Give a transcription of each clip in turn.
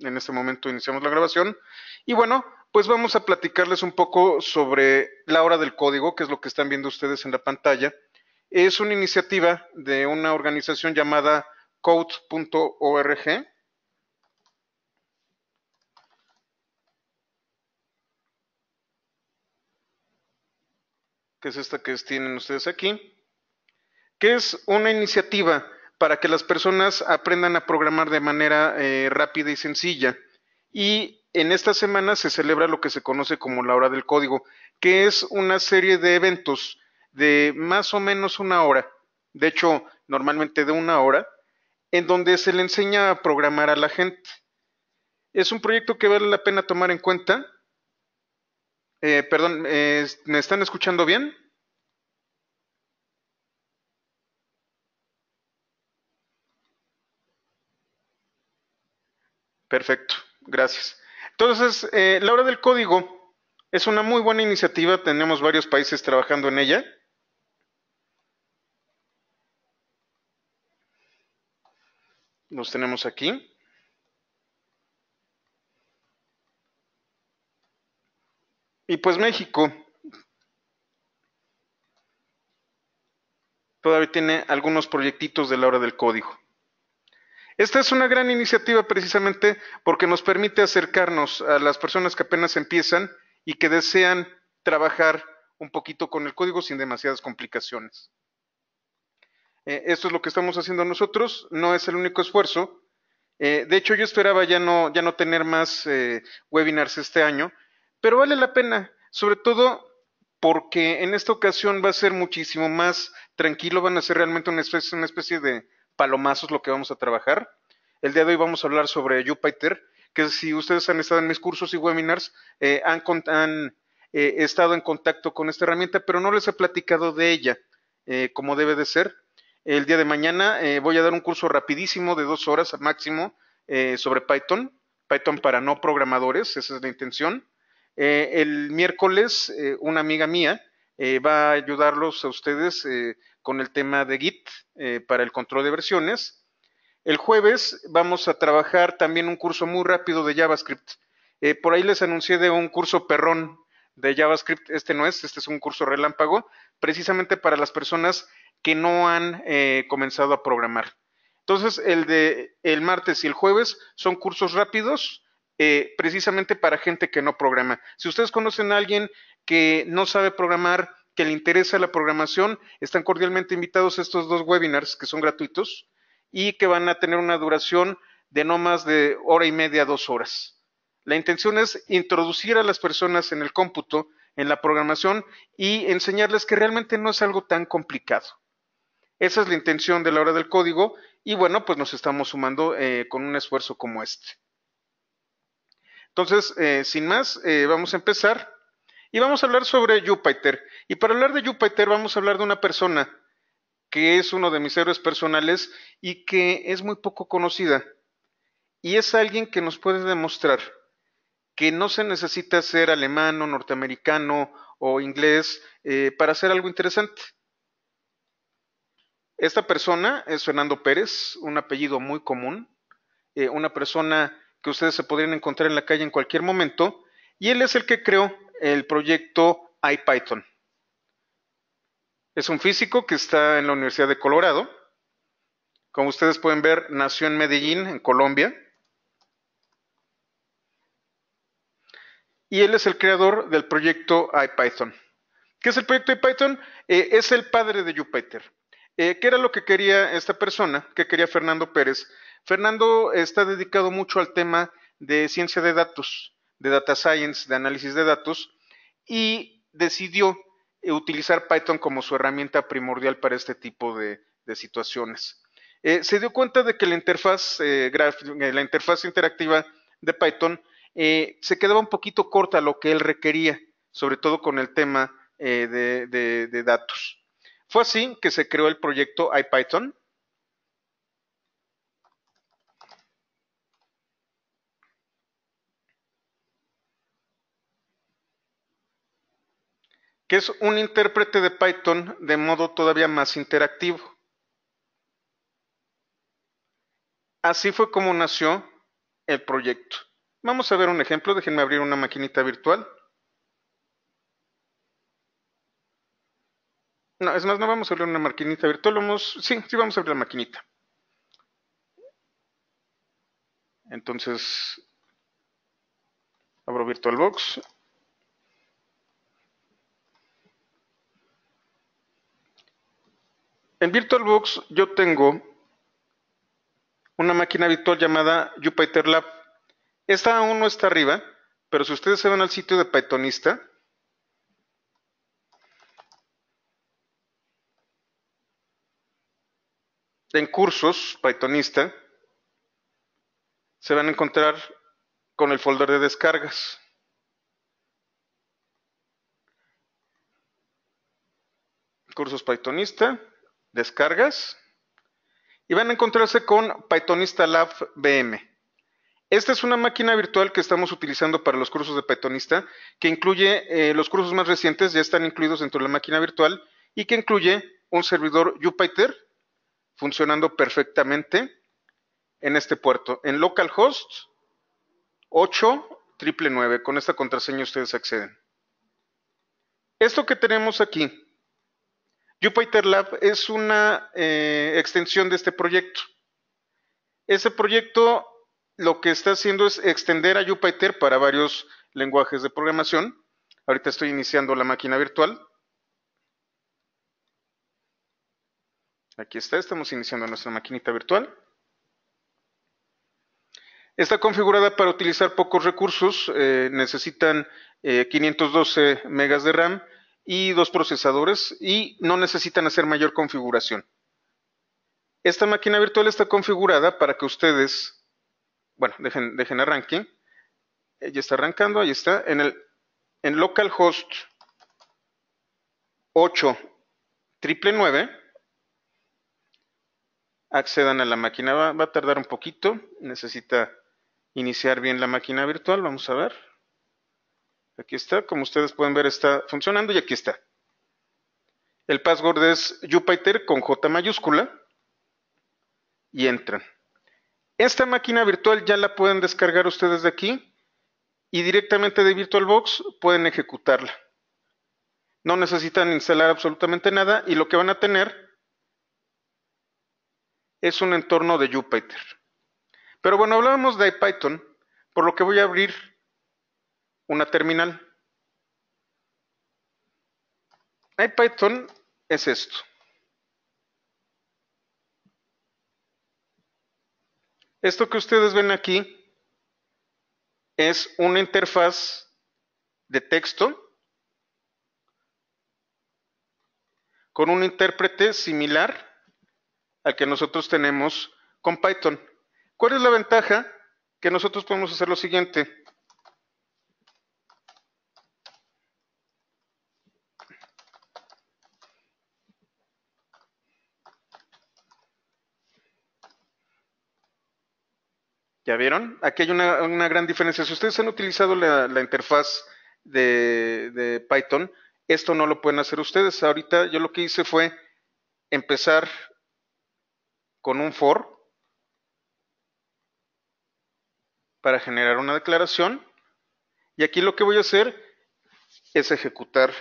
En este momento iniciamos la grabación. Y bueno, pues vamos a platicarles un poco sobre la hora del código, que es lo que están viendo ustedes en la pantalla. Es una iniciativa de una organización llamada code.org. que es esta que tienen ustedes aquí, que es una iniciativa para que las personas aprendan a programar de manera eh, rápida y sencilla. Y en esta semana se celebra lo que se conoce como la hora del código, que es una serie de eventos de más o menos una hora, de hecho normalmente de una hora, en donde se le enseña a programar a la gente. Es un proyecto que vale la pena tomar en cuenta. Eh, perdón, eh, ¿me están escuchando bien? Perfecto, gracias. Entonces, eh, la hora del código es una muy buena iniciativa, tenemos varios países trabajando en ella. Los tenemos aquí. Y pues México todavía tiene algunos proyectitos de la hora del código. Esta es una gran iniciativa precisamente porque nos permite acercarnos a las personas que apenas empiezan y que desean trabajar un poquito con el código sin demasiadas complicaciones. Eh, esto es lo que estamos haciendo nosotros, no es el único esfuerzo. Eh, de hecho, yo esperaba ya no, ya no tener más eh, webinars este año, pero vale la pena, sobre todo porque en esta ocasión va a ser muchísimo más tranquilo, van a ser realmente una especie de, palomazos lo que vamos a trabajar. El día de hoy vamos a hablar sobre Jupyter, que si ustedes han estado en mis cursos y webinars, eh, han, eh, estado en contacto con esta herramienta, pero no les he platicado de ella eh, como debe de ser. El día de mañana voy a dar un curso rapidísimo de dos horas al máximo sobre Python, Python para no programadores, esa es la intención. el miércoles, una amiga mía va a ayudarlos a ustedes con el tema de Git eh, para el control de versiones. El jueves vamos a trabajar también un curso muy rápido de JavaScript. Eh, por ahí les anuncié de un curso perrón de JavaScript. Este no es, este es un curso relámpago, precisamente para las personas que no han eh, comenzado a programar. Entonces, el de el martes y el jueves son cursos rápidos, precisamente para gente que no programa. Si ustedes conocen a alguien que no sabe programar, que le interesa la programación, están cordialmente invitados a estos dos webinars que son gratuitos y que van a tener una duración de no más de hora y media, dos horas. La intención es introducir a las personas en el cómputo, en la programación y enseñarles que realmente no es algo tan complicado. Esa es la intención de la hora del código y bueno, pues nos estamos sumando eh, con un esfuerzo como este. Entonces, eh, sin más, eh, vamos a empezar y vamos a hablar sobre Jupiter. Y para hablar de Jupiter, vamos a hablar de una persona que es uno de mis héroes personales y que es muy poco conocida. Y es alguien que nos puede demostrar que no se necesita ser alemán o norteamericano o inglés eh, para hacer algo interesante. Esta persona es Fernando Pérez, un apellido muy común, eh, una persona que ustedes se podrían encontrar en la calle en cualquier momento, y él es el que creó el proyecto IPython. Es un físico que está en la Universidad de Colorado. Como ustedes pueden ver, nació en Medellín, en Colombia. Y él es el creador del proyecto IPython. ¿Qué es el proyecto IPython? Eh, es el padre de Jupyter. Eh, ¿Qué era lo que quería esta persona? ¿Qué quería Fernando Pérez? Fernando está dedicado mucho al tema de ciencia de datos de Data Science, de análisis de datos, y decidió eh, utilizar Python como su herramienta primordial para este tipo de, situaciones. Eh, se dio cuenta de que la interfaz, eh, interactiva de Python se quedaba un poquito corta lo que él requería, sobre todo con el tema de datos. Fue así que se creó el proyecto IPython, que es un intérprete de Python de modo todavía más interactivo. Así fue como nació el proyecto. Vamos a ver un ejemplo, déjenme abrir una maquinita virtual. No, es más, no vamos a abrir una maquinita virtual, sí, sí vamos a abrir la maquinita. Entonces, abro VirtualBox, En VirtualBox yo tengo una máquina virtual llamada JupyterLab. Esta aún no está arriba, pero si ustedes se van al sitio de Pythonista, en cursos Pythonista, se van a encontrar con el folder de descargas. Cursos Pythonista descargas y van a encontrarse con Pythonista Lab VM. Esta es una máquina virtual que estamos utilizando para los cursos de Pythonista, que incluye eh, los cursos más recientes, ya están incluidos dentro de la máquina virtual, y que incluye un servidor Jupyter funcionando perfectamente en este puerto, en localhost 8999. Con esta contraseña ustedes acceden. Esto que tenemos aquí JupyterLab Lab es una eh, extensión de este proyecto. Ese proyecto lo que está haciendo es extender a Jupyter para varios lenguajes de programación. Ahorita estoy iniciando la máquina virtual. Aquí está, estamos iniciando nuestra maquinita virtual. Está configurada para utilizar pocos recursos, eh, necesitan 512 eh, megas de RAM y dos procesadores y no necesitan hacer mayor configuración. Esta máquina virtual está configurada para que ustedes, bueno, dejen, dejen arranque, ella eh, está arrancando, ahí está, en el en localhost 8 accedan a la máquina, va a tardar un poquito, necesita iniciar bien la máquina virtual, vamos a ver. Aquí está, como ustedes pueden ver, está funcionando y aquí está. El password es Jupyter con J mayúscula y entran. Esta máquina virtual ya la pueden descargar ustedes de aquí y directamente de VirtualBox pueden ejecutarla. No necesitan instalar absolutamente nada y lo que van a tener es un entorno de Jupyter. Pero bueno, hablábamos de Python, por lo que voy a abrir una terminal. python es esto. Esto que ustedes ven aquí es una interfaz de texto con un intérprete similar al que nosotros tenemos con Python. ¿Cuál es la ventaja? Que nosotros podemos hacer lo siguiente. ¿Ya vieron? Aquí hay una, gran diferencia. Si ustedes han utilizado la, interfaz de, de, Python, esto no lo pueden hacer ustedes. Ahorita yo lo que hice fue empezar con un for para generar una declaración. Y aquí lo que voy a hacer es ejecutar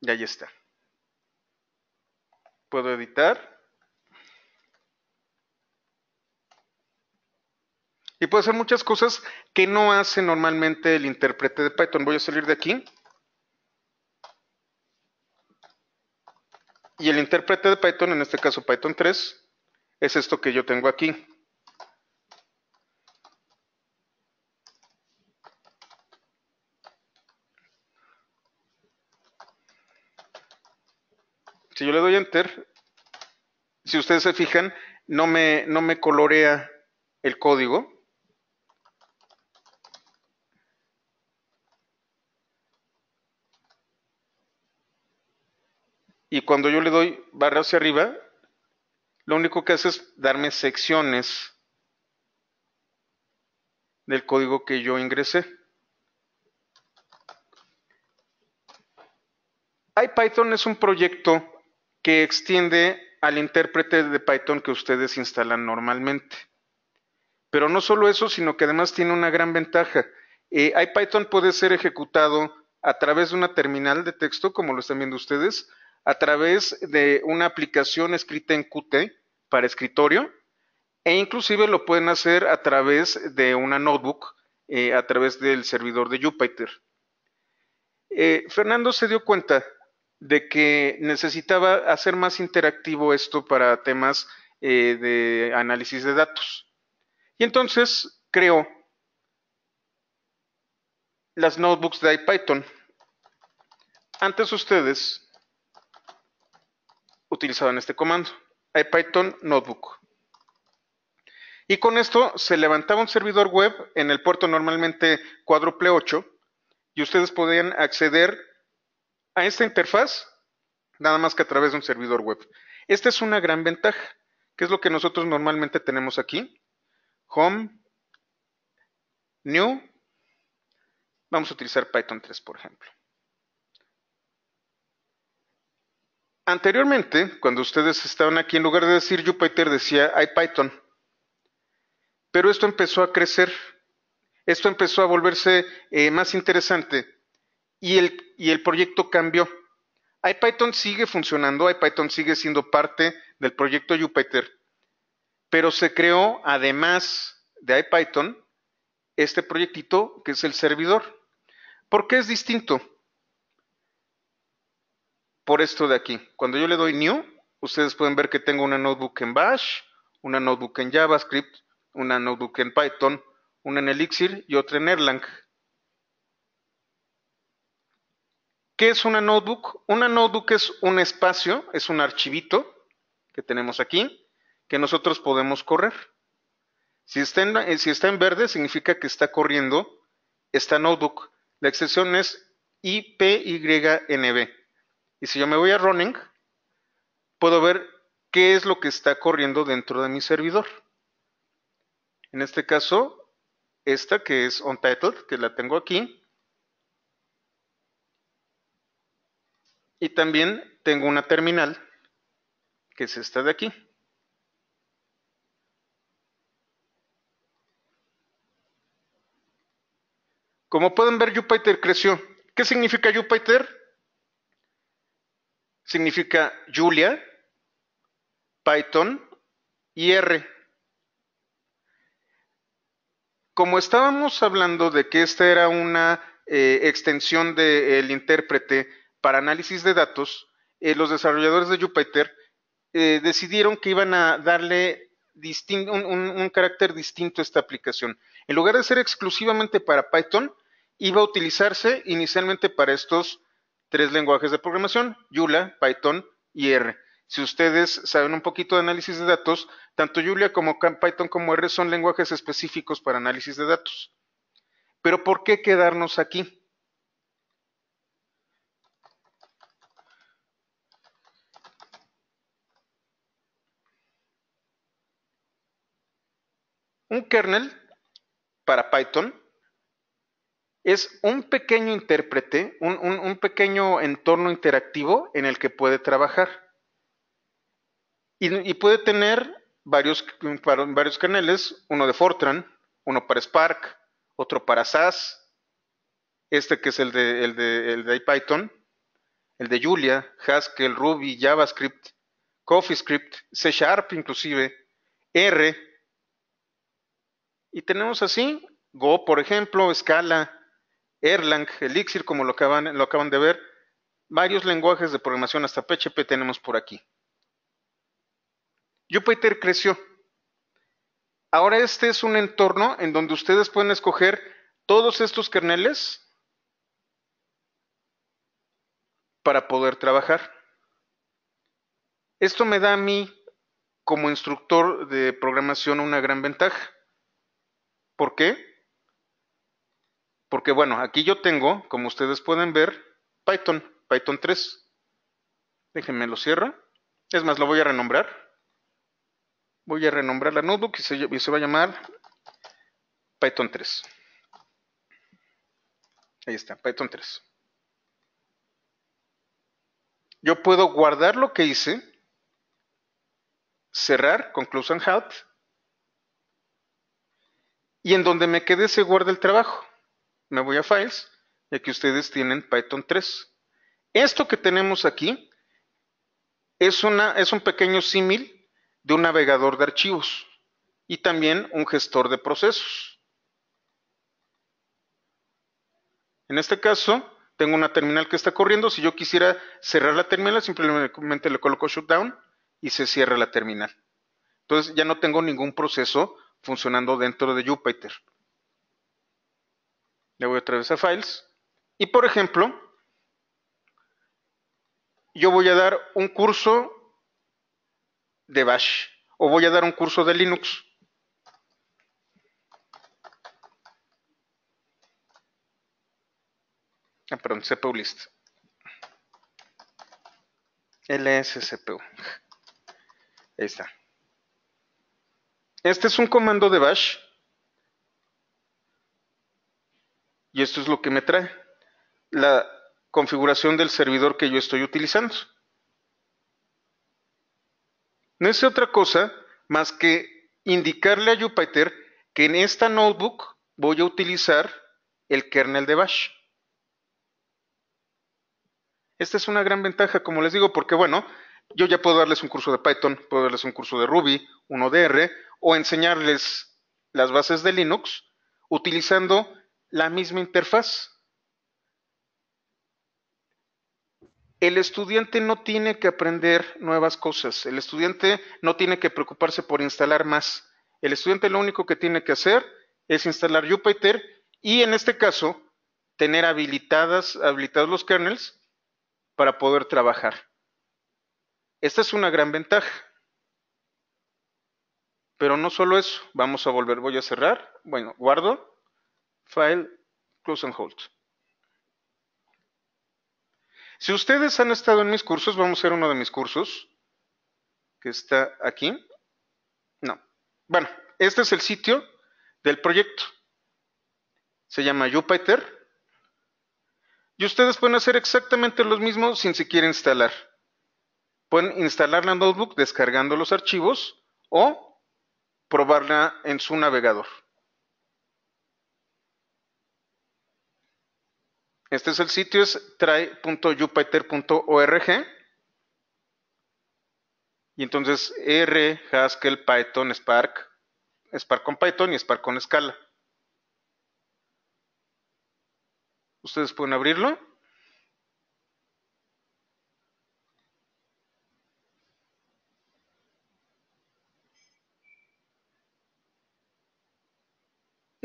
Y ahí está puedo editar. Y puedo hacer muchas cosas que no hace normalmente el intérprete de Python. Voy a salir de aquí. Y el intérprete de Python, en este caso Python 3, es esto que yo tengo aquí. si yo le doy enter, si ustedes se fijan, no me, colorea el código. Y cuando yo le doy barra hacia arriba, lo único que hace es darme secciones del código que yo ingresé. IPython es un proyecto que extiende al intérprete de Python que ustedes instalan normalmente. Pero no solo eso, sino que además tiene una gran ventaja. IPython eh, puede ser ejecutado a través de una terminal de texto, como lo están viendo ustedes, a través de una aplicación escrita en Qt para escritorio, e inclusive lo pueden hacer a través de una notebook, eh, a través del servidor de Jupyter. Eh, Fernando se dio cuenta de que necesitaba hacer más interactivo esto para temas eh, de análisis de datos. Y entonces creó las notebooks de IPython. Antes ustedes utilizaban este comando, IPython notebook. Y con esto se levantaba un servidor web en el puerto normalmente cuádruple 8 y ustedes podían acceder a esta interfaz, nada más que a través de un servidor web. Esta es una gran ventaja, que es lo que nosotros normalmente tenemos aquí. Home, New, vamos a utilizar Python 3, por ejemplo. Anteriormente, cuando ustedes estaban aquí, en lugar de decir Jupyter, decía Python. Pero esto empezó a crecer, esto empezó a volverse eh, más interesante y el, proyecto cambió. IPython sigue funcionando, IPython sigue siendo parte del proyecto Jupyter, pero se creó, además de IPython, este proyectito que es el servidor. ¿Por qué es distinto? Por esto de aquí. Cuando yo le doy New, ustedes pueden ver que tengo una notebook en Bash, una notebook en JavaScript, una notebook en Python, una en Elixir y otra en Erlang. ¿Qué es una notebook? Una notebook es un espacio, es un archivito que tenemos aquí, que nosotros podemos correr. Si está en, eh, verde, significa que está corriendo esta notebook. La excepción es IPYNB. Y si yo me voy a running, puedo ver qué es lo que está corriendo dentro de mi servidor. En este caso, esta que es untitled, que la tengo aquí, Y también tengo una terminal, que es esta de aquí. Como pueden ver, Jupyter creció. ¿Qué significa Jupyter? Significa Julia, Python y R. Como estábamos hablando de que esta era una eh, extensión del intérprete para análisis de datos, eh, los desarrolladores de Jupyter eh, decidieron que iban a darle un, carácter distinto a esta aplicación. En lugar de ser exclusivamente para Python, iba a utilizarse inicialmente para estos tres lenguajes de programación, Yula, Python y R. Si ustedes saben un poquito de análisis de datos, tanto Julia como Python como R son lenguajes específicos para análisis de datos. Pero ¿por qué quedarnos aquí? Un kernel para Python es un pequeño intérprete, un, pequeño entorno interactivo en el que puede trabajar. Y, puede tener varios, varios kerneles, uno de Fortran, uno para Spark, otro para SAS, este que es el de, el de Python, el de Julia, Haskell, Ruby, JavaScript, CoffeeScript, C Sharp inclusive, R, y tenemos así Go, por ejemplo, Scala, Erlang, Elixir, como lo acaban, de ver, varios lenguajes de programación hasta PHP tenemos por aquí. Jupyter creció. Ahora este es un entorno en donde ustedes pueden escoger todos estos kerneles para poder trabajar. Esto me da a mí como instructor de programación una gran ventaja ¿Por qué? Porque bueno, aquí yo tengo, como ustedes pueden ver, Python, Python 3. Déjenme lo cierro. Es más, lo voy a renombrar. Voy a renombrar la notebook y se, se va a llamar Python 3. Ahí está, Python 3. Yo puedo guardar lo que hice, cerrar con close and halt y en donde me quede se guarda el trabajo. Me voy a Files, Y que ustedes tienen Python 3. Esto que tenemos aquí es, es un pequeño símil de un navegador de archivos y también un gestor de procesos. En este caso, tengo una terminal que está corriendo. Si yo quisiera cerrar la terminal, simplemente le coloco shutdown y se cierra la terminal. Entonces ya no tengo ningún proceso funcionando dentro de Jupyter. Le voy otra vez a Files. Y por ejemplo, yo voy a dar un curso de Bash o voy a dar un curso de Linux. Ah, perdón, CPU list. LSCPU. Ahí está. Este es un comando de bash. Y esto es lo que me trae. La configuración del servidor que yo estoy utilizando. No es otra cosa más que indicarle a Jupyter que en esta notebook voy a utilizar el kernel de bash. Esta es una gran ventaja, como les digo, porque bueno, yo ya puedo darles un curso de Python, puedo darles un curso de Ruby, uno de o enseñarles las bases de Linux utilizando la misma interfaz. El estudiante no tiene que aprender nuevas cosas, el estudiante no tiene que preocuparse por instalar más. El estudiante lo único que tiene que hacer es instalar Jupyter y en este caso tener habilitados los kernels para poder trabajar. Esta es una gran ventaja. Pero no solo eso, vamos a volver, voy a cerrar, bueno, guardo, file, close and hold. Si ustedes han estado en mis cursos, vamos a hacer uno de mis cursos, que está aquí. No. Bueno, este es el sitio del proyecto. Se llama Jupyter. Y ustedes pueden hacer exactamente lo mismo sin siquiera instalar. Pueden instalar la notebook descargando los archivos o probarla en su navegador. Este es el sitio, es try.upyter.org Y entonces R, Haskell, Python, Spark, Spark con Python y Spark con Scala. Ustedes pueden abrirlo.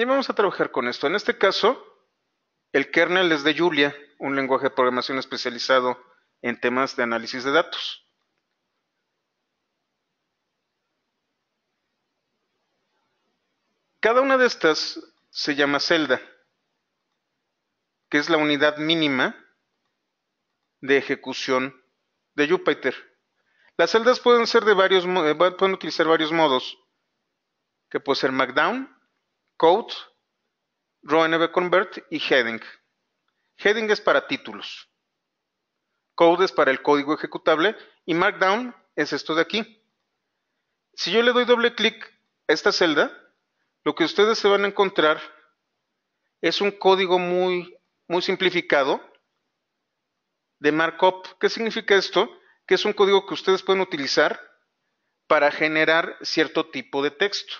Y vamos a trabajar con esto. En este caso, el kernel es de Julia, un lenguaje de programación especializado en temas de análisis de datos. Cada una de estas se llama celda, que es la unidad mínima de ejecución de Jupyter. Las celdas pueden ser de varios, eh, pueden utilizar varios modos, que puede ser Markdown, Code, RoNB Convert y Heading. Heading es para títulos. Code es para el código ejecutable y Markdown es esto de aquí. Si yo le doy doble clic a esta celda, lo que ustedes se van a encontrar es un código muy, muy simplificado de markup. ¿Qué significa esto? Que es un código que ustedes pueden utilizar para generar cierto tipo de texto.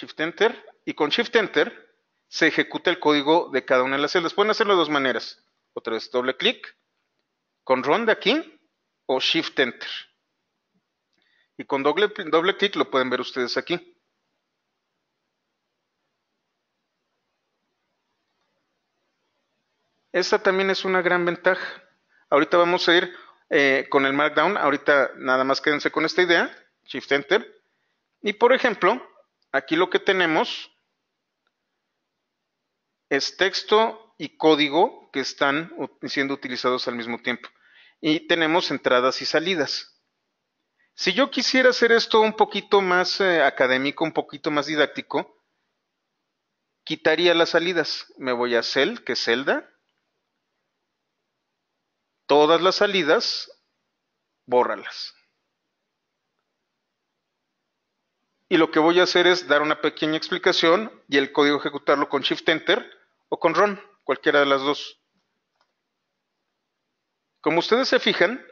Shift Enter, y con Shift Enter se ejecuta el código de cada una de las celdas. Pueden hacerlo de dos maneras. Otra vez doble clic, RUN de aquí o Shift Enter. Y con doble, doble clic lo pueden ver ustedes aquí. Esta también es una gran ventaja. Ahorita vamos a ir eh, con el Markdown. Ahorita nada más quédense con esta idea. Shift Enter. Y por ejemplo, aquí lo que tenemos es texto y código que están siendo utilizados al mismo tiempo. Y tenemos entradas y salidas. Si yo quisiera hacer esto un poquito más eh, académico, un poquito más didáctico, quitaría las salidas. Me voy a cel, que es celda. Todas las salidas, bórralas. y lo que voy a hacer es dar una pequeña explicación y el código ejecutarlo con Shift Enter o con run, cualquiera de las dos. Como ustedes se fijan,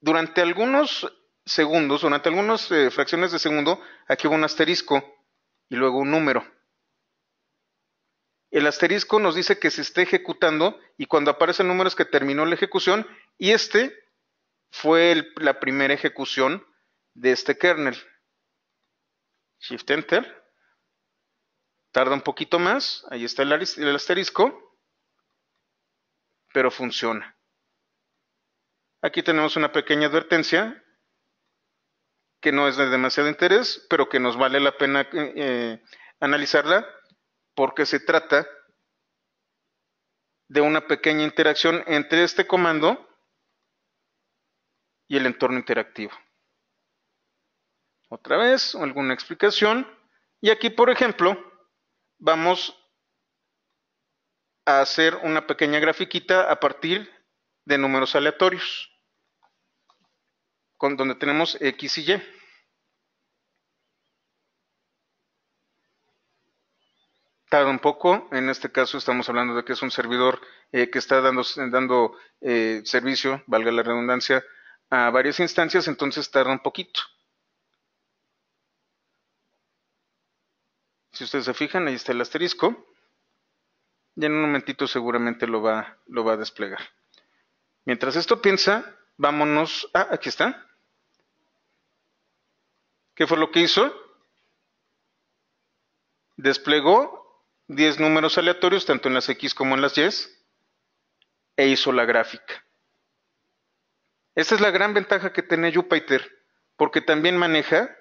durante algunos segundos, durante algunas eh, fracciones de segundo, aquí hubo un asterisco y luego un número. El asterisco nos dice que se está ejecutando y cuando aparece el número es que terminó la ejecución y este fue la primera ejecución de este kernel. Shift Enter. Tarda un poquito más. Ahí está el, asterisco. Pero funciona. Aquí tenemos una pequeña advertencia que no es de demasiado interés, pero que nos vale la pena eh, eh, analizarla porque se trata de una pequeña interacción entre este comando y el entorno interactivo otra vez, alguna explicación. Y aquí, por ejemplo, vamos a hacer una pequeña grafiquita a partir de números aleatorios, con, donde tenemos X y Y. Tarda un poco, en este caso estamos hablando de que es un servidor eh, que está dando, eh, servicio, valga la redundancia, a varias instancias, entonces tarda un poquito. Si ustedes se fijan, ahí está el asterisco. Y en un momentito seguramente lo va, a desplegar. Mientras esto piensa, vámonos. Ah, aquí está. ¿Qué fue lo que hizo? Desplegó 10 números aleatorios, tanto en las X como en las Y, e hizo la gráfica. Esta es la gran ventaja que tiene Jupyter, porque también maneja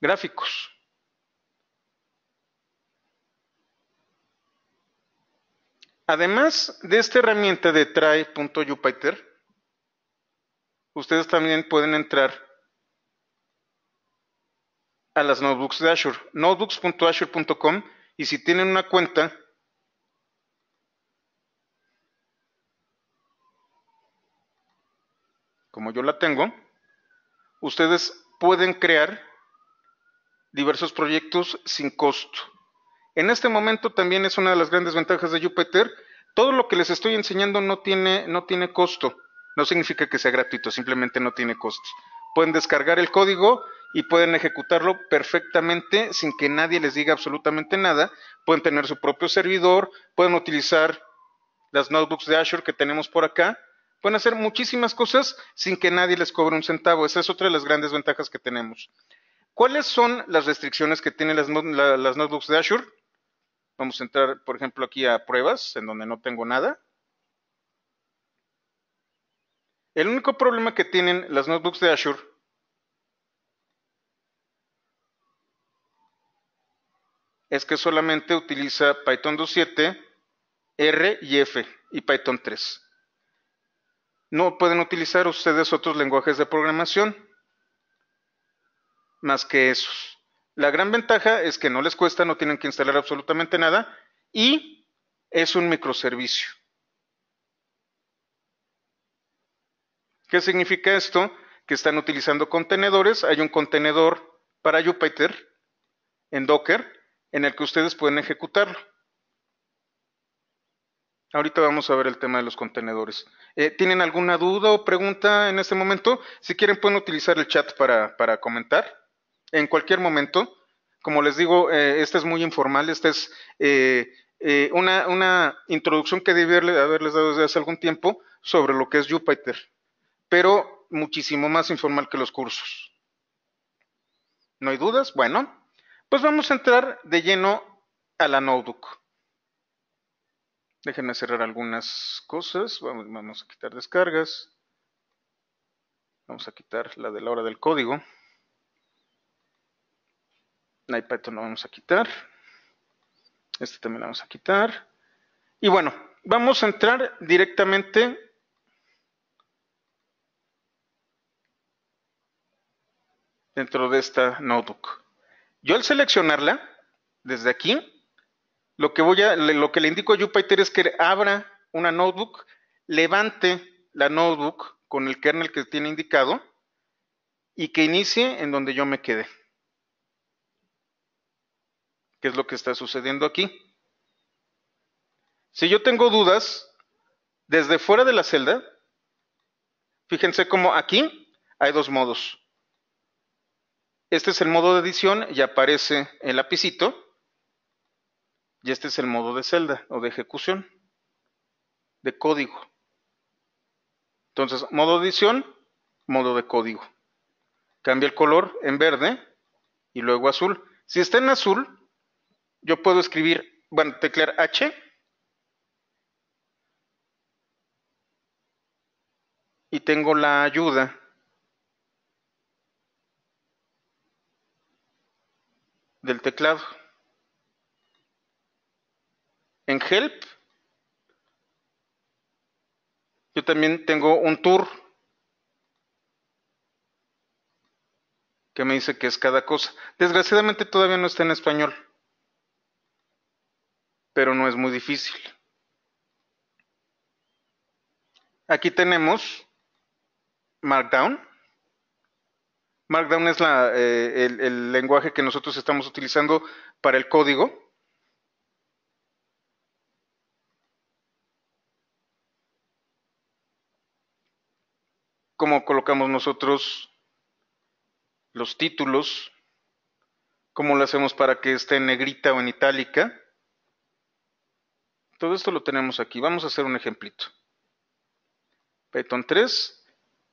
gráficos. Además de esta herramienta de try.jupyter, ustedes también pueden entrar a las notebooks de Azure, notebooks.azure.com y si tienen una cuenta, como yo la tengo, ustedes pueden crear diversos proyectos sin costo. En este momento también es una de las grandes ventajas de Jupyter. Todo lo que les estoy enseñando no tiene, costo. No significa que sea gratuito, simplemente no tiene costo. Pueden descargar el código y pueden ejecutarlo perfectamente sin que nadie les diga absolutamente nada. Pueden tener su propio servidor, pueden utilizar las notebooks de Azure que tenemos por acá. Pueden hacer muchísimas cosas sin que nadie les cobre un centavo. Esa es otra de las grandes ventajas que tenemos. ¿Cuáles son las restricciones que tienen las, las notebooks de Azure? Vamos a entrar, por ejemplo, aquí a pruebas, en donde no tengo nada. El único problema que tienen las notebooks de Azure es que solamente utiliza Python 2.7, R y F y Python 3. No pueden utilizar ustedes otros lenguajes de programación más que esos. La gran ventaja es que no les cuesta, no tienen que instalar absolutamente nada y es un microservicio. ¿Qué significa esto? Que están utilizando contenedores. Hay un contenedor para Jupyter en Docker en el que ustedes pueden ejecutarlo. Ahorita vamos a ver el tema de los contenedores. Eh, ¿Tienen alguna duda o pregunta en este momento? Si quieren pueden utilizar el chat para comentar en cualquier momento. Como les digo, eh, esta es muy informal, esta es eh, eh, una, introducción que debí haberles dado desde hace algún tiempo sobre lo que es Jupyter, pero muchísimo más informal que los cursos. ¿No hay dudas? Bueno, pues vamos a entrar de lleno a la notebook. Déjenme cerrar algunas cosas. Vamos, vamos a quitar descargas. Vamos a quitar la de la hora del código. NiPython lo vamos a quitar. Este también lo vamos a quitar. Y bueno, vamos a entrar directamente dentro de esta notebook. Yo al seleccionarla, desde aquí, lo que, lo que le indico a Jupyter es que abra una notebook, levante la notebook con el kernel que tiene indicado y que inicie en donde yo me quedé. ¿Qué es lo que está sucediendo aquí. Si yo tengo dudas, desde fuera de la celda, fíjense cómo aquí hay dos modos. Este es el modo de edición y aparece el lapicito. Y este es el modo de celda o de ejecución de código. Entonces, modo de edición, modo de código. Cambia el color en verde y luego azul. Si está en azul, yo puedo escribir, bueno, teclear H y tengo la ayuda. del teclado. En Help, yo también tengo un tour que me dice que es cada cosa. Desgraciadamente todavía no está en español pero no es muy difícil. Aquí tenemos Markdown. Markdown es eh, el lenguaje que nosotros estamos utilizando para el código. cómo colocamos nosotros los títulos, cómo lo hacemos para que esté en negrita o en itálica. Todo esto lo tenemos aquí. Vamos a hacer un ejemplito. Python 3.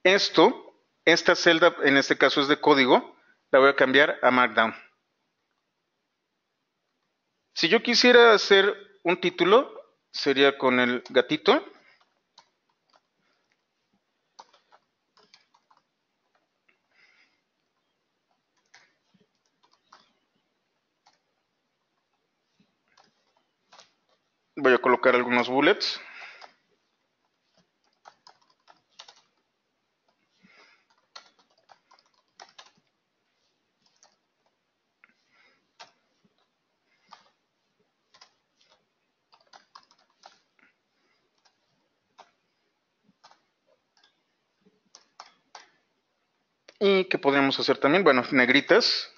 Esto, esta celda en este caso es de código, la voy a cambiar a Markdown. Si yo quisiera hacer un título, sería con el gatito. Voy a colocar algunos bullets. Y qué podríamos hacer también, bueno, negritas,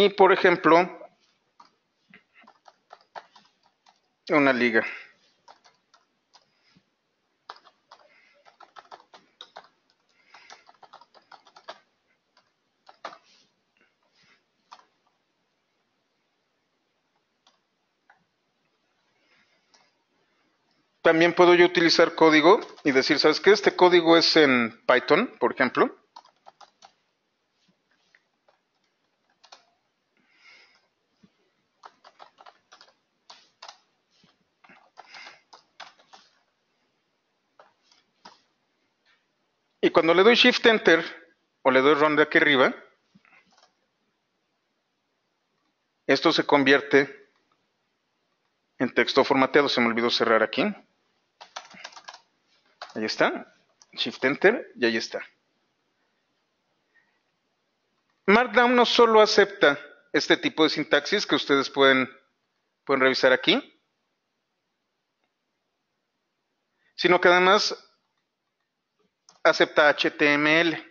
Y por ejemplo, una liga. También puedo yo utilizar código y decir, ¿sabes qué? Este código es en Python, por ejemplo. Cuando le doy Shift Enter o le doy Run de aquí arriba, esto se convierte en texto formateado. Se me olvidó cerrar aquí. Ahí está. Shift Enter y ahí está. Markdown no solo acepta este tipo de sintaxis que ustedes pueden, pueden revisar aquí, sino que además acepta HTML.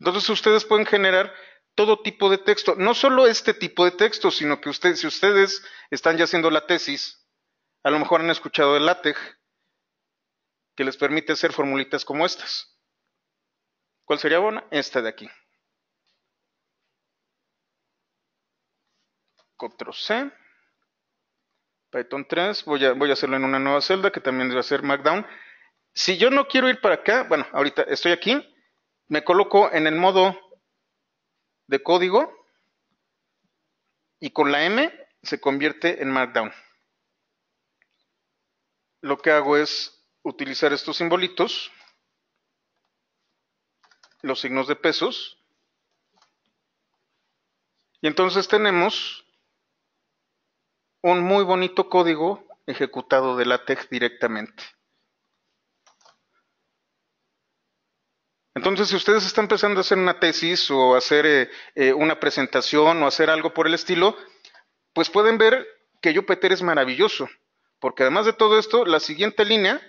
Entonces ustedes pueden generar todo tipo de texto, no solo este tipo de texto, sino que ustedes, si ustedes están ya haciendo la tesis, a lo mejor han escuchado el LaTeX, que les permite hacer formulitas como estas. ¿Cuál sería buena? Esta de aquí. Control C. Python 3. Voy a, hacerlo en una nueva celda que también debe ser Markdown. Si yo no quiero ir para acá, bueno, ahorita estoy aquí, me coloco en el modo de código y con la M se convierte en Markdown. Lo que hago es utilizar estos simbolitos, los signos de pesos, y entonces tenemos un muy bonito código ejecutado de LaTeX directamente. Entonces, si ustedes están empezando a hacer una tesis o hacer eh, eh, una presentación o hacer algo por el estilo, pues pueden ver que Jupyter es maravilloso, porque además de todo esto, la siguiente línea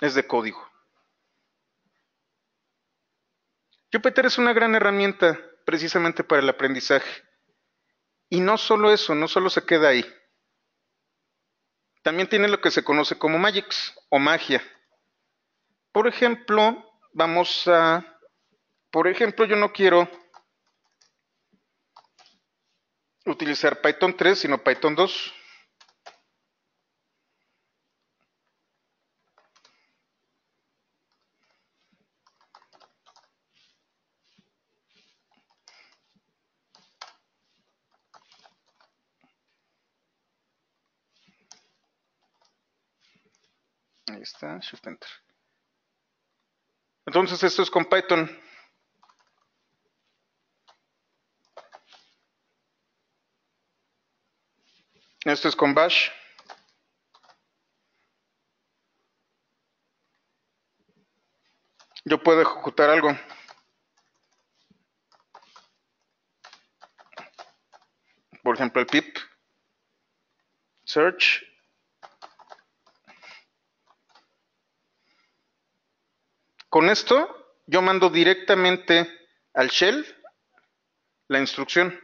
es de código. Jupyter es una gran herramienta precisamente para el aprendizaje. Y no solo eso, no solo se queda ahí. También tiene lo que se conoce como magics o magia. Por ejemplo, vamos a, por ejemplo, yo no quiero utilizar Python 3, sino Python 2. Ahí está, Shift Enter. Entonces esto es con Python. Esto es con Bash. Yo puedo ejecutar algo. Por ejemplo, el pip. Search Con esto, yo mando directamente al shell la instrucción.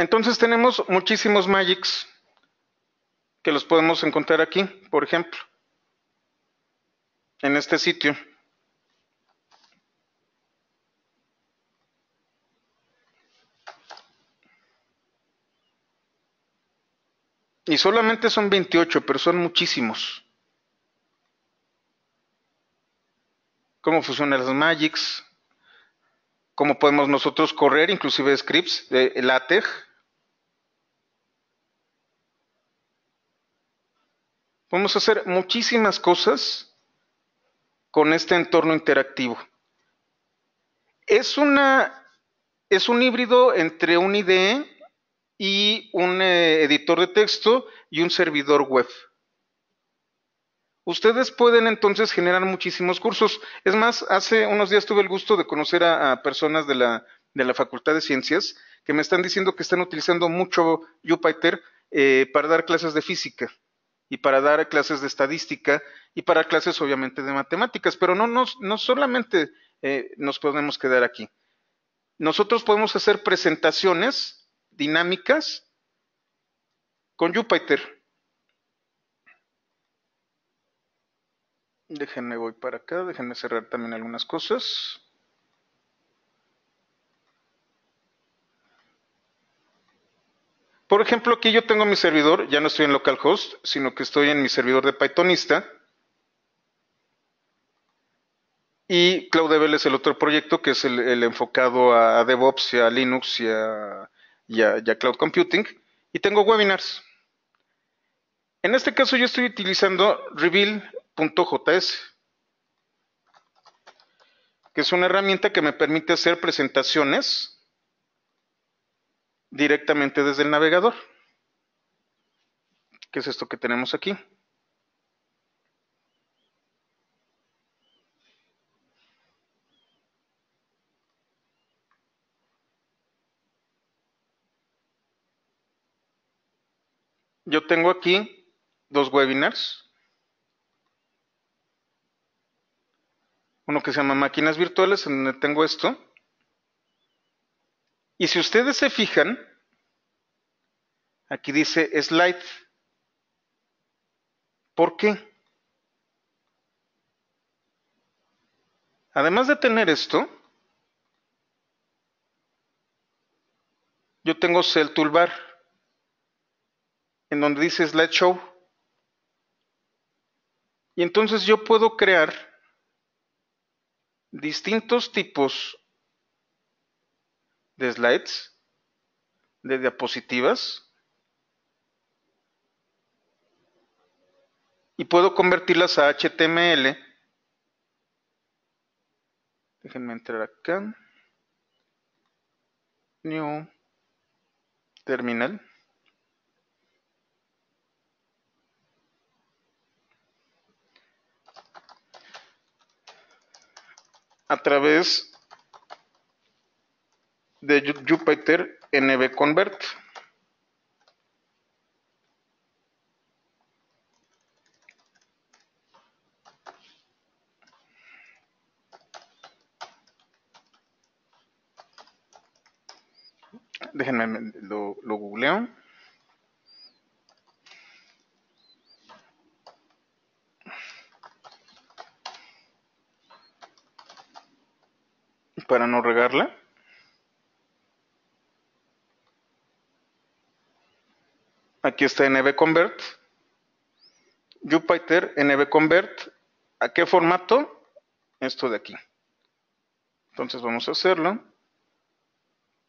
Entonces tenemos muchísimos magics que los podemos encontrar aquí, por ejemplo, en este sitio. Y solamente son 28, pero son muchísimos. Cómo funcionan las magics, cómo podemos nosotros correr, inclusive scripts, de LaTeX, Podemos hacer muchísimas cosas con este entorno interactivo. Es, un híbrido entre un IDE y un eh, editor de texto y un servidor web. Ustedes pueden entonces generar muchísimos cursos. Es más, hace unos días tuve el gusto de conocer a, personas de la, Facultad de Ciencias que me están diciendo que están utilizando mucho Jupyter eh, para dar clases de física y para dar clases de estadística y para clases obviamente de matemáticas, pero no, solamente eh, nos podemos quedar aquí. Nosotros podemos hacer presentaciones dinámicas con Jupyter. Déjenme, voy para acá, déjenme cerrar también algunas cosas. Por ejemplo, aquí yo tengo mi servidor, ya no estoy en localhost, sino que estoy en mi servidor de Pythonista. Y CloudEvil es el otro proyecto que es el, enfocado a, DevOps, y a Linux y a Cloud Computing. Y tengo webinars. En este caso yo estoy utilizando reveal.js que es una herramienta que me permite hacer presentaciones directamente desde el navegador, que es esto que tenemos aquí. Yo tengo aquí dos webinars. Uno que se llama Máquinas Virtuales, en donde tengo esto. Y si ustedes se fijan, aquí dice slide. ¿Por qué? Además de tener esto, yo tengo Cell Toolbar, en donde dice Slide Show. Y entonces yo puedo crear distintos tipos de slides, de diapositivas. Y puedo convertirlas a HTML. Déjenme entrar acá. New Terminal. A través de Jupyter Convert Aquí está nvconvert, Jupyter nbconvert. ¿A qué formato? Esto de aquí. Entonces vamos a hacerlo.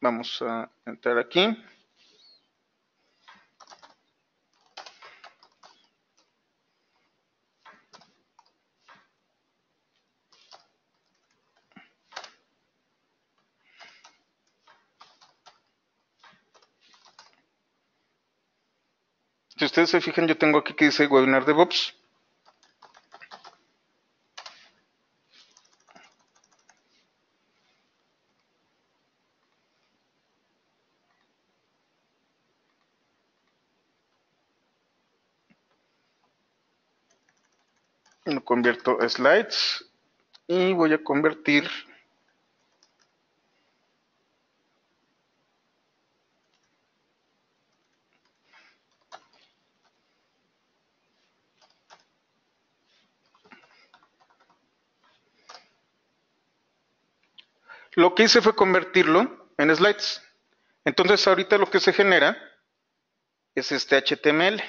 Vamos a entrar aquí. ustedes se fijan, yo tengo aquí que dice webinar de DevOps. Lo convierto a slides y voy a convertir que hice fue convertirlo en slides. Entonces ahorita lo que se genera es este HTML.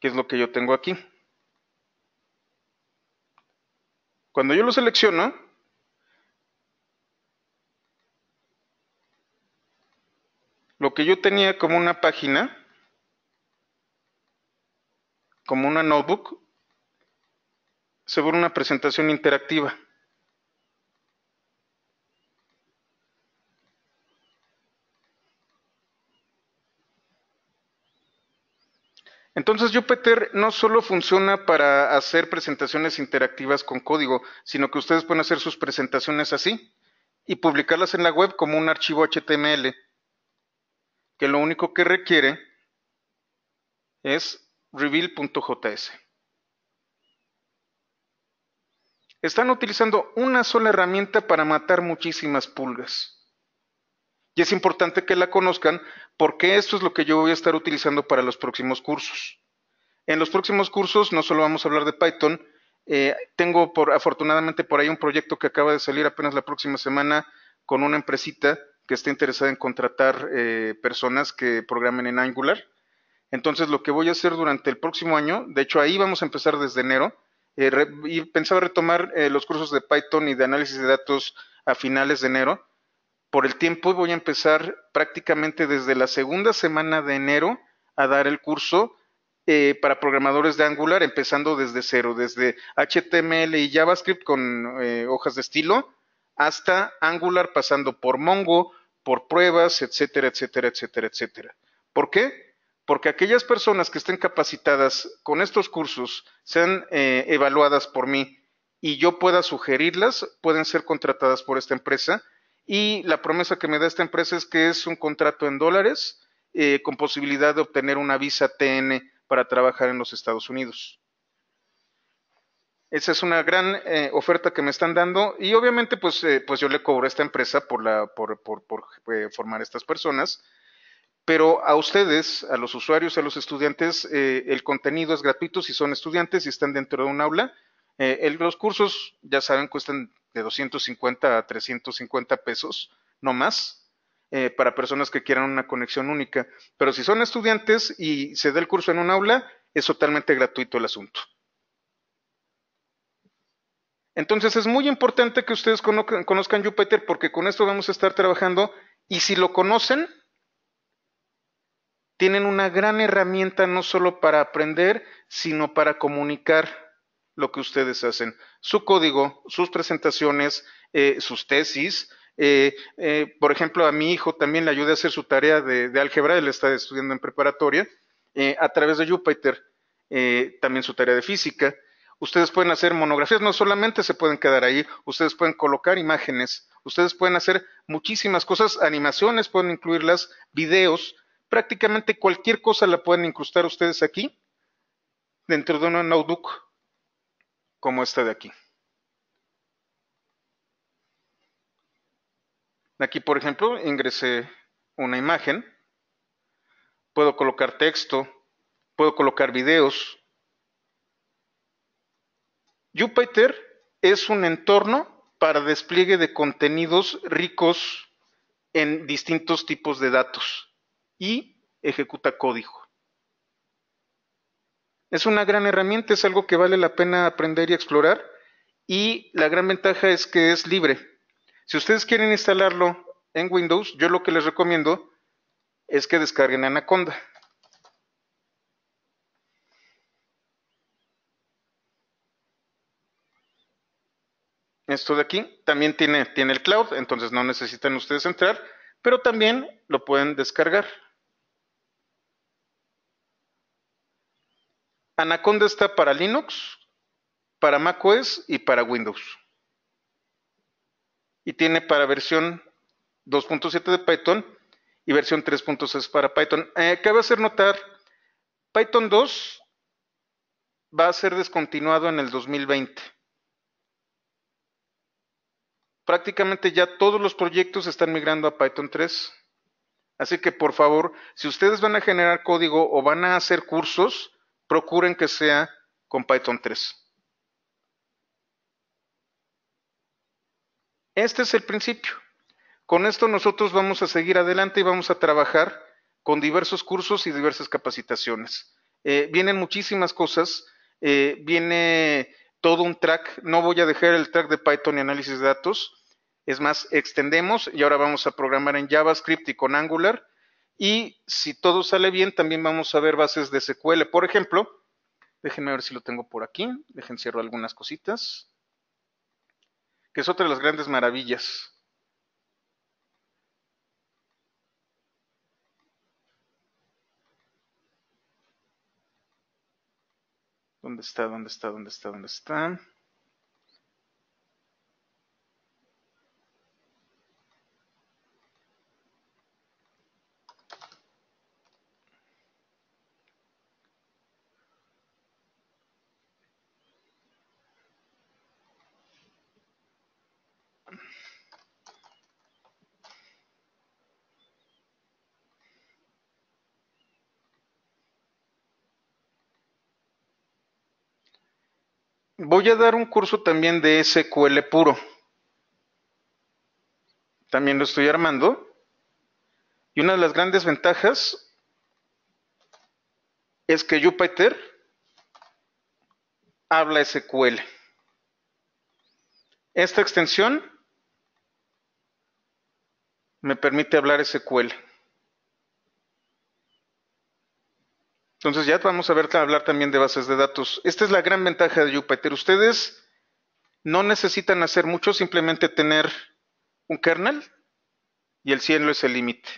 Que es lo que yo tengo aquí. Cuando yo lo selecciono, lo que yo tenía como una página como una notebook según una presentación interactiva. Entonces Jupyter no solo funciona para hacer presentaciones interactivas con código, sino que ustedes pueden hacer sus presentaciones así y publicarlas en la web como un archivo HTML, que lo único que requiere es reveal.js. Están utilizando una sola herramienta para matar muchísimas pulgas. Y es importante que la conozcan porque esto es lo que yo voy a estar utilizando para los próximos cursos. En los próximos cursos no solo vamos a hablar de Python, eh, tengo afortunadamente por ahí un proyecto que acaba de salir apenas la próxima semana con una empresita que está interesada en contratar eh, personas que programen en Angular. Entonces lo que voy a hacer durante el próximo año, de hecho ahí vamos a empezar desde enero, eh, y pensaba retomar eh, los cursos de Python y de análisis de datos a finales de enero. Por el tiempo voy a empezar prácticamente desde la segunda semana de enero a dar el curso eh, para programadores de Angular, empezando desde cero, desde HTML y JavaScript con hojas de estilo hasta Angular, pasando por Mongo, por pruebas, etcétera, etcétera, etcétera, etcétera. ¿Por qué? porque aquellas personas que estén capacitadas con estos cursos sean eh, evaluadas por mí y yo pueda sugerirlas, pueden ser contratadas por esta empresa. Y la promesa que me da esta empresa es que es un contrato en dólares eh, con posibilidad de obtener una visa TN para trabajar en los Estados Unidos. Esa es una gran eh, oferta que me están dando y obviamente pues, pues, yo le cobro a esta empresa por, la, por, por, por formar estas personas pero a ustedes, a los usuarios, a los estudiantes, eh, el contenido es gratuito si son estudiantes y están dentro de un aula. Eh, los cursos, ya saben, cuestan de 250 a 350 pesos, no más, eh, para personas que quieran una conexión única. Pero si son estudiantes y se da el curso en un aula, es totalmente gratuito el asunto. Entonces es muy importante que ustedes conozcan, conozcan Jupyter porque con esto vamos a estar trabajando y si lo conocen, tienen una gran herramienta no solo para aprender, sino para comunicar lo que ustedes hacen. Su código, sus presentaciones, eh, sus tesis. Eh, eh, por ejemplo, a mi hijo también le ayudé a hacer su tarea de, de álgebra, él está estudiando en preparatoria, a través de Jupyter, también su tarea de física. Ustedes pueden hacer monografías, no solamente se pueden quedar ahí, ustedes pueden colocar imágenes, ustedes pueden hacer muchísimas cosas, animaciones, pueden incluirlas, videos, prácticamente cualquier cosa la pueden incrustar ustedes aquí, dentro de un notebook como esta de aquí. Aquí, por ejemplo, ingresé una imagen, puedo colocar texto, puedo colocar videos. Jupyter es un entorno para despliegue de contenidos ricos en distintos tipos de datos y ejecuta código. Es una gran herramienta, es algo que vale la pena aprender y explorar y la gran ventaja es que es libre. Si ustedes quieren instalarlo en Windows, yo lo que les recomiendo es que descarguen Anaconda. Esto de aquí también tiene, tiene el cloud, entonces no necesitan ustedes entrar, pero también lo pueden descargar. Anaconda está para Linux, para macOS y para Windows. Y tiene para versión 2.7 de Python y versión 3.6 para Python. Eh, cabe hacer notar, Python 2 va a ser descontinuado en el 2020. Prácticamente ya todos los proyectos están migrando a Python 3. Así que por favor, si ustedes van a generar código o van a hacer cursos, procuren que sea con Python 3. Este es el principio. Con esto nosotros vamos a seguir adelante y vamos a trabajar con diversos cursos y diversas capacitaciones. Eh, vienen muchísimas cosas, eh, viene todo un track, no voy a dejar el track de Python y análisis de datos, es más, extendemos y ahora vamos a programar en JavaScript y con Angular y si todo sale bien, también vamos a ver bases de SQL. Por ejemplo, déjenme ver si lo tengo por aquí. Dejen cierro algunas cositas. Que es otra de las grandes maravillas. ¿Dónde está? ¿Dónde está? ¿Dónde está? ¿Dónde está? Voy a dar un curso también de SQL puro. También lo estoy armando. Y una de las grandes ventajas es que Jupyter habla SQL. Esta extensión me permite hablar SQL. Entonces ya vamos a ver hablar también de bases de datos. Esta es la gran ventaja de Jupyter. Ustedes no necesitan hacer mucho, simplemente tener un kernel y el cielo es el límite.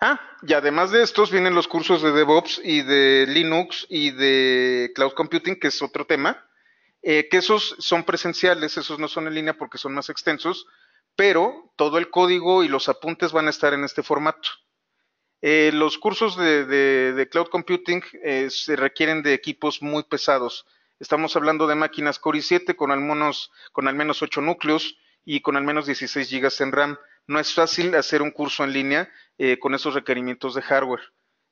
Ah, y además de estos vienen los cursos de DevOps y de Linux y de Cloud Computing, que es otro tema, eh, que esos son presenciales, esos no son en línea porque son más extensos, pero todo el código y los apuntes van a estar en este formato. Eh, los cursos de, cloud computing eh, se requieren de equipos muy pesados. Estamos hablando de máquinas Core i7 con al menos, con 8 núcleos y con al menos 16 GB en RAM. No es fácil hacer un curso en línea eh, con esos requerimientos de hardware.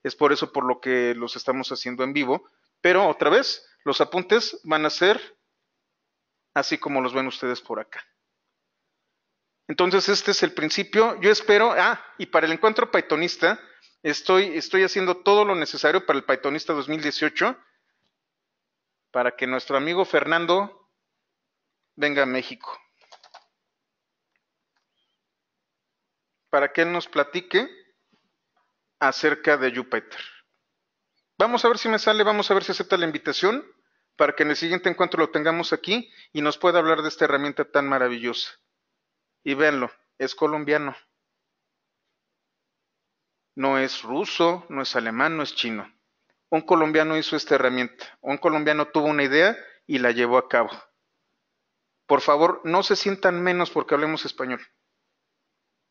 Es por eso por lo que los estamos haciendo en vivo. Pero otra vez, los apuntes van a ser así como los ven ustedes por acá. Entonces, este es el principio. Yo espero, ah, y para el encuentro Pythonista, Estoy, haciendo todo lo necesario para el Pythonista 2018 para que nuestro amigo Fernando venga a México. Para que él nos platique acerca de Jupiter. Vamos a ver si me sale, vamos a ver si acepta la invitación para que en el siguiente encuentro lo tengamos aquí y nos pueda hablar de esta herramienta tan maravillosa. Y venlo, es colombiano no es ruso, no es alemán, no es chino. Un colombiano hizo esta herramienta, un colombiano tuvo una idea y la llevó a cabo. Por favor, no se sientan menos porque hablemos español.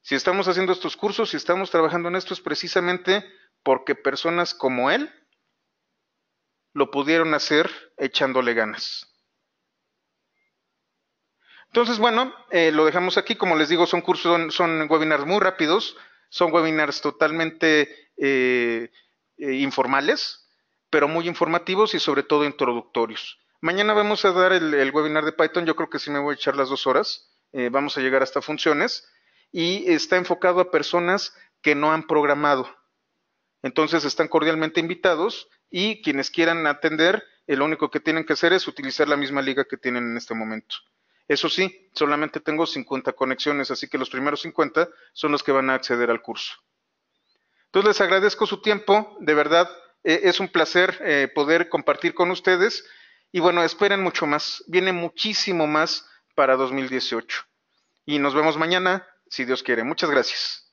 Si estamos haciendo estos cursos, si estamos trabajando en esto, es precisamente porque personas como él lo pudieron hacer echándole ganas. Entonces, bueno, eh, lo dejamos aquí. Como les digo, son cursos, son webinars muy rápidos. Son webinars totalmente eh, eh, informales, pero muy informativos y sobre todo introductorios. Mañana vamos a dar el, webinar de Python, yo creo que sí me voy a echar las dos horas, eh, vamos a llegar hasta funciones, y está enfocado a personas que no han programado. Entonces están cordialmente invitados y quienes quieran atender, lo único que tienen que hacer es utilizar la misma liga que tienen en este momento. Eso sí, solamente tengo 50 conexiones, así que los primeros 50 son los que van a acceder al curso. Entonces les agradezco su tiempo, de verdad eh, es un placer eh, poder compartir con ustedes y bueno, esperen mucho más, viene muchísimo más para 2018. Y nos vemos mañana, si Dios quiere. Muchas gracias.